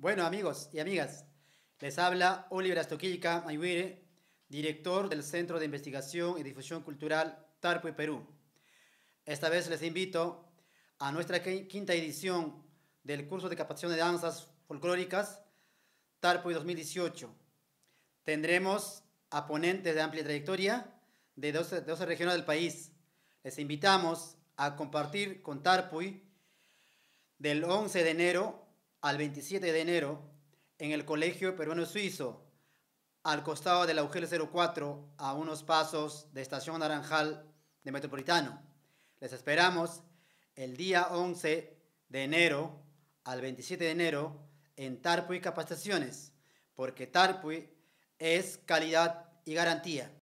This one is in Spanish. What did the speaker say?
Bueno, amigos y amigas, les habla Oliver Astoquilca Mayuire, director del Centro de Investigación y Difusión Cultural Tarpo Perú. Esta vez les invito a nuestra quinta edición del curso de capacitación de danzas folclóricas Tarpo 2018. Tendremos a ponentes de amplia trayectoria de 12, 12 regiones del país. Les invitamos a compartir con Tarpuy del 11 de enero al 27 de enero en el Colegio Peruano Suizo, al costado del la 04, a unos pasos de Estación Naranjal de Metropolitano. Les esperamos el día 11 de enero al 27 de enero en Tarpuy Capacitaciones, porque Tarpuy es calidad y garantía.